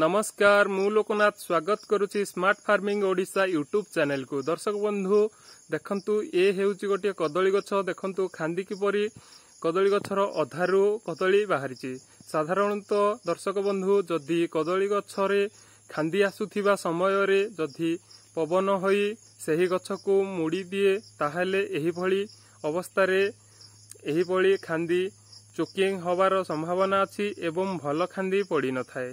ନମସ୍କାର ମୁଁ ଲୋକନାଥ ସ୍ୱାଗତ କରୁଛି ସ୍ମାର୍ଟ ଫାର୍ମିଂ ଓଡ଼ିଶା ୟୁଟ୍ୟୁବ ଚ୍ୟାନେଲକୁ ଦର୍ଶକ ବନ୍ଧୁ ଦେଖନ୍ତୁ ଏ ହେଉଛି ଗୋଟିଏ କଦଳୀ ଗଛ ଦେଖନ୍ତୁ ଖାନ୍ଦି କିପରି କଦଳୀ ଗଛର ଅଧାରୁ କଦଳୀ ବାହାରିଛି ସାଧାରଣତଃ ଦର୍ଶକ ବନ୍ଧୁ ଯଦି କଦଳୀ ଗଛରେ ଖାନ୍ଦି ଆସୁଥିବା ସମୟରେ ଯଦି ପବନ ହୋଇ ସେହି ଗଛକୁ ମୋଡ଼ି ଦିଏ ତାହେଲେ ଏହିଭଳି ଅବସ୍ଥାରେ ଏହିଭଳି ଖାନ୍ଦି ଚୋକିଂ ହେବାର ସମ୍ଭାବନା ଅଛି ଏବଂ ଭଲ ଖାନ୍ଦି ପଡ଼ିନଥାଏ